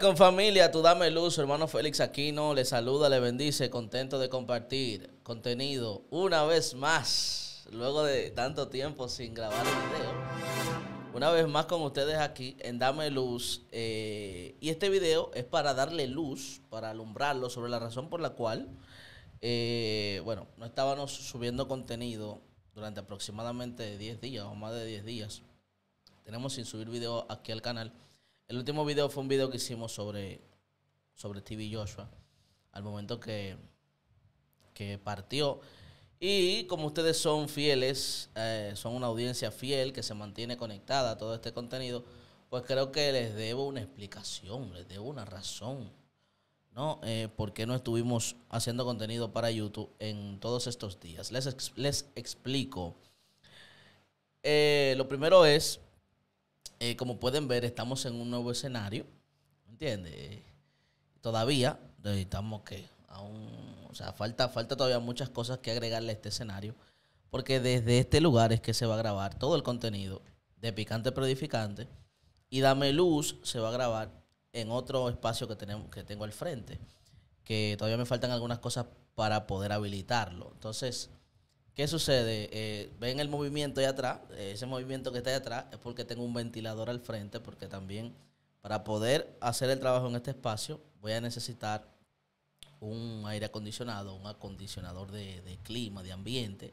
Con familia, tu dame luz, hermano Félix Aquino le saluda, le bendice, contento de compartir contenido una vez más, luego de tanto tiempo sin grabar el video. Una vez más con ustedes aquí en Dame Luz. Eh, y este video es para darle luz, para alumbrarlo sobre la razón por la cual, eh, bueno, no estábamos subiendo contenido durante aproximadamente 10 días o más de 10 días. Tenemos sin subir video aquí al canal. El último video fue un video que hicimos sobre, sobre TV Joshua, al momento que, que partió. Y como ustedes son fieles, eh, son una audiencia fiel que se mantiene conectada a todo este contenido, pues creo que les debo una explicación, les debo una razón, ¿no? Eh, ¿Por qué no estuvimos haciendo contenido para YouTube en todos estos días? Les, les explico. Eh, lo primero es eh, como pueden ver, estamos en un nuevo escenario. ¿Entiendes? Todavía necesitamos eh, que aún, o sea, falta, falta todavía muchas cosas que agregarle a este escenario, porque desde este lugar es que se va a grabar todo el contenido de Picante Predificante y Dame Luz se va a grabar en otro espacio que, tenemos, que tengo al frente, que todavía me faltan algunas cosas para poder habilitarlo. Entonces, ¿Qué sucede? Eh, ven el movimiento de atrás, eh, ese movimiento que está ahí atrás es porque tengo un ventilador al frente, porque también para poder hacer el trabajo en este espacio voy a necesitar un aire acondicionado, un acondicionador de, clima, de ambiente,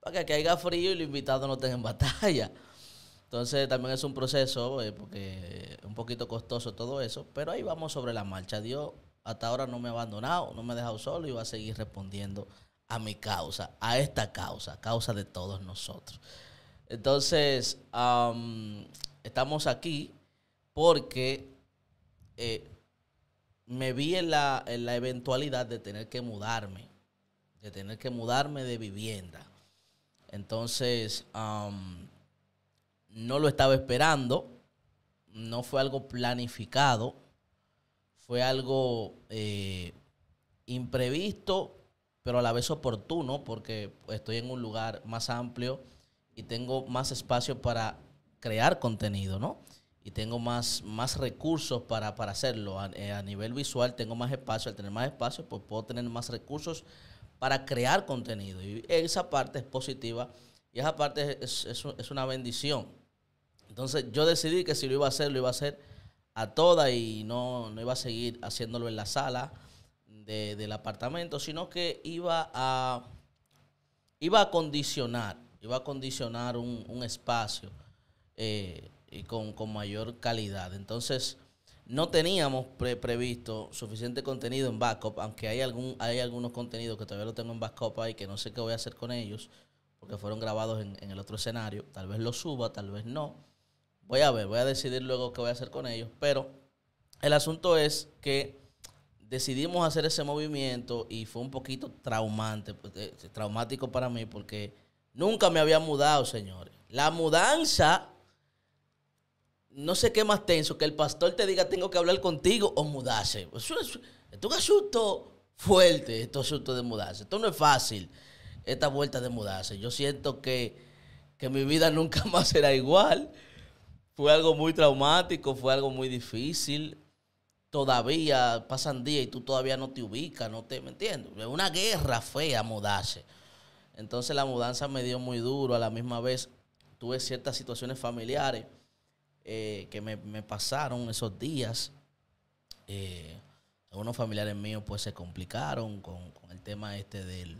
para que caiga frío y los invitados no estén en batalla. Entonces también es un proceso, eh, porque es un poquito costoso todo eso, pero ahí vamos sobre la marcha. Dios hasta ahora no me ha abandonado, no me ha dejado solo y va a seguir respondiendo a mi causa, a esta causa, causa de todos nosotros. Entonces, estamos aquí porque eh, me vi en la, en la eventualidad de tener que mudarme, de tener que mudarme de vivienda. Entonces, no lo estaba esperando, no fue algo planificado, fue algo eh, imprevisto pero a la vez oportuno porque estoy en un lugar más amplio y tengo más espacio para crear contenido, ¿no? y tengo más, más recursos para, hacerlo. Eh, a, nivel visual tengo más espacio. Al tener más espacio, pues puedo tener más recursos para crear contenido. Y esa parte es positiva y esa parte es, es, una bendición. Entonces yo decidí que si lo iba a hacer, lo iba a hacer a toda y no, no iba a seguir haciéndolo en la sala del apartamento, sino que iba a, iba a condicionar, iba a condicionar un, espacio eh, y con, mayor calidad. Entonces, no teníamos previsto suficiente contenido en backup, aunque hay, algún, hay algunos contenidos que todavía lo tengo en backup ahí, que no sé qué voy a hacer con ellos, porque fueron grabados en, el otro escenario. Tal vez lo suba, tal vez no. Voy a ver, voy a decidir luego qué voy a hacer con ellos, pero el asunto es que decidimos hacer ese movimiento y fue un poquito traumante, pues, eh, eh, traumático para mí porque nunca me había mudado, señores. La mudanza, no sé qué más tenso, que el pastor te diga tengo que hablar contigo o mudarse. Pues, es, un asunto fuerte, este asunto de mudarse. Esto no es fácil, esta vuelta de mudarse. Yo siento que, que mi vida nunca más será igual. Fue algo muy traumático, fue algo muy difícil todavía pasan días y tú todavía no te ubicas, no te, ¿me entiendes? una guerra fea mudarse. Entonces la mudanza me dio muy duro, a la misma vez tuve ciertas situaciones familiares eh, que me, pasaron esos días. Eh, algunos familiares míos pues se complicaron con, el tema este del,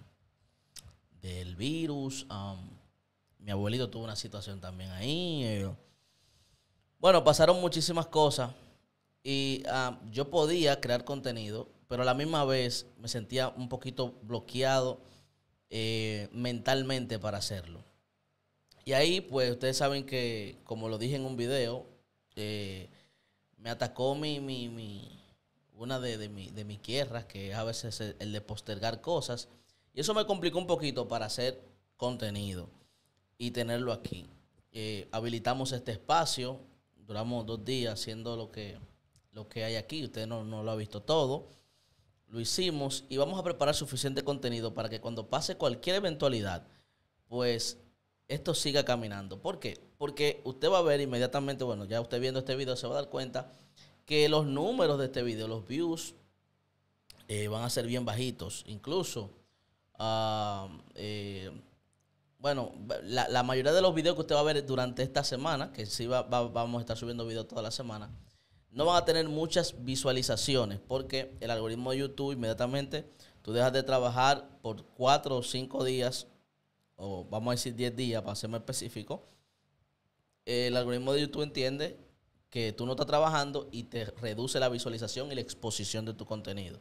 del virus. Um, mi abuelito tuvo una situación también ahí. Eh, bueno, pasaron muchísimas cosas y ah, yo podía crear contenido, pero a la misma vez me sentía un poquito bloqueado eh, mentalmente para hacerlo. Y ahí, pues, ustedes saben que, como lo dije en un video, eh, me atacó mi, mi, una de, de, mis tierras, que es a veces el, el de postergar cosas. Y eso me complicó un poquito para hacer contenido y tenerlo aquí. Eh, habilitamos este espacio, duramos dos días haciendo lo que lo que hay aquí. Usted no, lo ha visto todo. Lo hicimos y vamos a preparar suficiente contenido para que cuando pase cualquier eventualidad, pues esto siga caminando. ¿Por qué? Porque usted va a ver inmediatamente, bueno, ya usted viendo este video se va a dar cuenta que los números de este video, los views, eh, van a ser bien bajitos. Incluso, ah, eh, bueno, la, mayoría de los videos que usted va a ver durante esta semana, que sí va, va, vamos a estar subiendo videos toda la semana, no van a tener muchas visualizaciones porque el algoritmo de YouTube inmediatamente tú dejas de trabajar por cuatro o cinco días, o vamos a decir diez días para ser más específico, el algoritmo de YouTube entiende que tú no estás trabajando y te reduce la visualización y la exposición de tu contenido.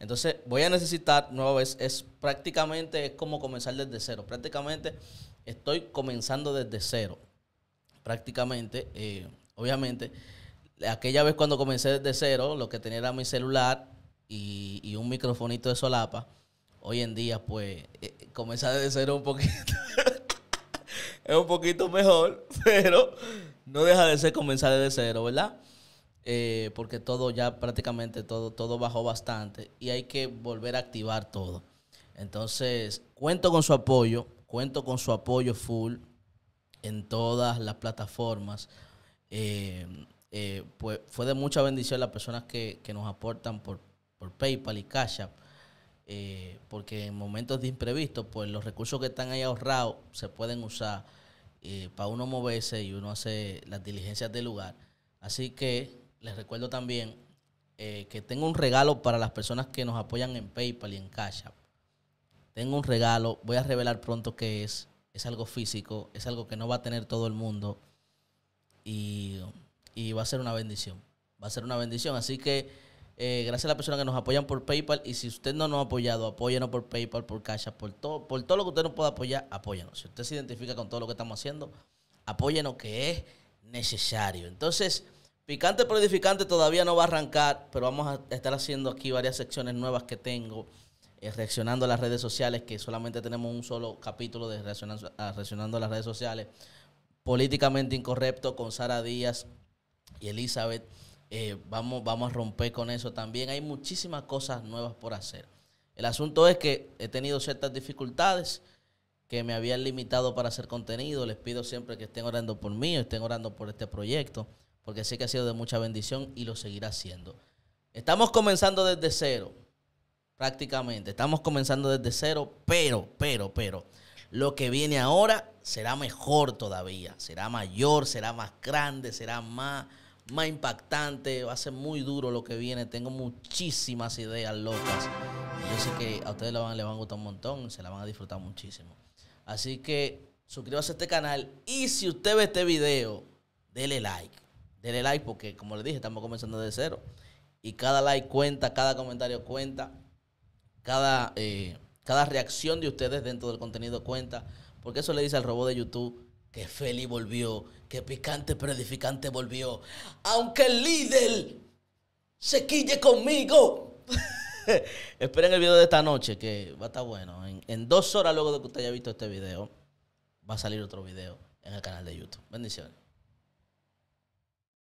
Entonces voy a necesitar, nueva vez, es prácticamente es como comenzar desde cero. Prácticamente estoy comenzando desde cero. Prácticamente, eh, obviamente aquella vez cuando comencé desde cero, lo que tenía era mi celular y, un microfonito de solapa. Hoy en día, pues, eh, comenzar desde cero un poquito es un poquito mejor, pero no deja de ser comenzar desde cero, ¿verdad? Eh, porque todo ya prácticamente todo, todo bajó bastante y hay que volver a activar todo. Entonces, cuento con su apoyo, cuento con su apoyo full en todas las plataformas. Eh, eh, pues fue de mucha bendición las personas que, nos aportan por, PayPal y Cash App, eh, porque en momentos de imprevisto, pues los recursos que están ahí ahorrados se pueden usar eh, para uno moverse y uno hace las diligencias del lugar. Así que les recuerdo también eh, que tengo un regalo para las personas que nos apoyan en PayPal y en Cash App. Tengo un regalo, voy a revelar pronto qué es. Es algo físico, es algo que no va a tener todo el mundo. Y y va a ser una bendición. Va a ser una bendición. Así que eh, gracias a las personas que nos apoyan por PayPal. Y si usted no nos ha apoyado, apóyenos por PayPal, por Cacha... por todo, por todo lo que usted nos pueda apoyar, apóyenos. Si usted se identifica con todo lo que estamos haciendo, apóyenos que es necesario. Entonces, Picante por edificante todavía no va a arrancar, pero vamos a estar haciendo aquí varias secciones nuevas que tengo, eh, reaccionando a las redes sociales, que solamente tenemos un solo capítulo de reaccionando a las redes sociales. Políticamente incorrecto con Sara Díaz, y Elizabeth, eh, vamos, vamos a romper con eso también. Hay muchísimas cosas nuevas por hacer. El asunto es que he tenido ciertas dificultades que me habían limitado para hacer contenido. Les pido siempre que estén orando por mí, estén orando por este proyecto, porque sé que ha sido de mucha bendición y lo seguirá siendo. Estamos comenzando desde cero, prácticamente. Estamos comenzando desde cero, pero, pero, pero lo que viene ahora será mejor todavía, será mayor, será más grande, será más, más impactante, va a ser muy duro lo que viene. Tengo muchísimas ideas locas. Yo sé que a ustedes les van, a gustar un montón, se la van a disfrutar muchísimo. Así que suscríbase a este canal y si usted ve este video, dele like. Dele like porque, como les dije, estamos comenzando de cero. Y cada like cuenta, cada comentario cuenta, cada... Eh, cada reacción de ustedes dentro del contenido cuenta, porque eso le dice al robot de YouTube que Feli volvió, que Picante Predificante volvió, aunque el líder se quille conmigo. Esperen el video de esta noche que va a estar bueno. En, en dos horas luego de que usted haya visto este video, va a salir otro video en el canal de YouTube. Bendiciones.